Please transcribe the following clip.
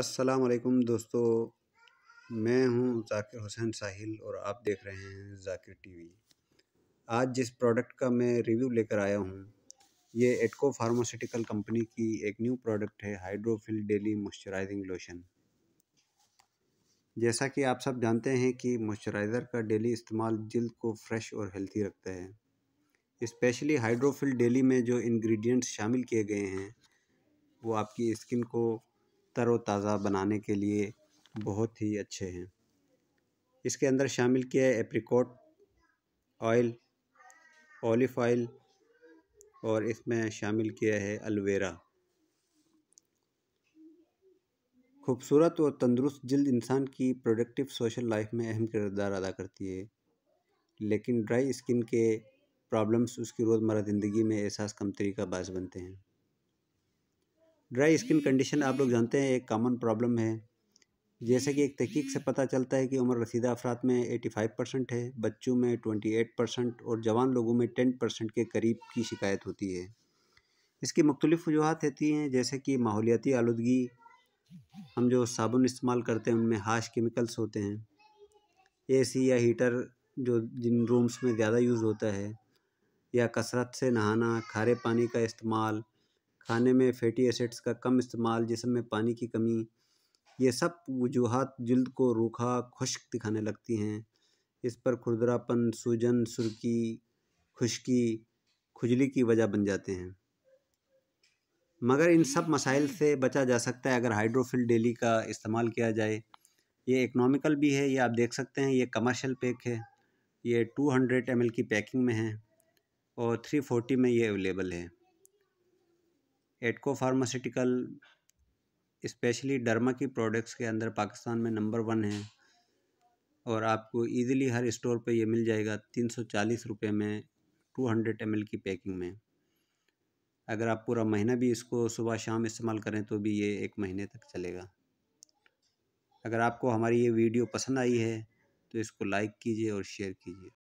अस्सलाम दोस्तों मैं हूं जाकिर हुसैन साहिल और आप देख रहे हैं जाकिर टीवी आज जिस प्रोडक्ट का मैं रिव्यू लेकर आया हूं ये एटको फार्मास्यूटिकल कंपनी की एक न्यू प्रोडक्ट है हाइड्रोफिल डेली मॉइस्चराइजिंग लोशन जैसा कि आप सब जानते हैं कि मॉइस्चराइज़र का डेली इस्तेमाल जल्द को फ्रेश और हेल्थी रखता है इस्पेशली हाइड्रोफिल डेली में जो इन्ग्रीडियंट्स शामिल किए गए हैं वो आपकी स्किन को तरोताज़ा बनाने के लिए बहुत ही अच्छे हैं इसके अंदर शामिल किया है एप्रिकॉट ऑयल ऑलिव ऑयल और इसमें शामिल किया है अलवेरा खूबसूरत और तंदुरुस्त जल्द इंसान की प्रोडक्टिव सोशल लाइफ में अहम किरदार अदा करती है लेकिन ड्राई स्किन के प्रॉब्लम्स उसकी रोज़मर ज़िंदगी में एहसास कमतरी का बायस बनते हैं ड्राई स्किन कंडीशन आप लोग जानते हैं एक कॉमन प्रॉब्लम है जैसे कि एक तहकीक से पता चलता है कि उम्र रसीदा अफराद में 85 परसेंट है बच्चों में 28 परसेंट और जवान लोगों में 10 परसेंट के करीब की शिकायत होती है इसकी मुख्तलिफ़ वजूहत होती हैं जैसे कि माहौलियाती आलूगी हम जो साबुन इस्तेमाल करते हैं उनमें हाश केमिकल्स होते हैं सी या हीटर जो जिन रूम्स में ज़्यादा यूज़ होता है या कसरत से नहाना खारे पानी का इस्तेमाल खाने में फैटी एसिड्स का कम इस्तेमाल जिसम में पानी की कमी ये सब वजूहत जल्द को रूखा खुश्क दिखाने लगती हैं इस पर खुरदरापन सूजन सुर्खी खुश्की खुजली की वजह बन जाते हैं मगर इन सब मसाइल से बचा जा सकता है अगर हाइड्रोफिल डेली का इस्तेमाल किया जाए ये इकनॉमिकल भी है ये आप देख सकते हैं ये कमर्शियल पैक है ये 200 हंड्रेड की पैकिंग में है और 340 में ये अवेलेबल है एटको फार्मास्यूटिकल स्पेशली डर्मा की प्रोडक्ट्स के अंदर पाकिस्तान में नंबर वन है और आपको इजीली हर स्टोर पे ये मिल जाएगा तीन सौ चालीस रुपये में टू हंड्रेड एम की पैकिंग में अगर आप पूरा महीना भी इसको सुबह शाम इस्तेमाल करें तो भी ये एक महीने तक चलेगा अगर आपको हमारी ये वीडियो पसंद आई है तो इसको लाइक कीजिए और शेयर कीजिए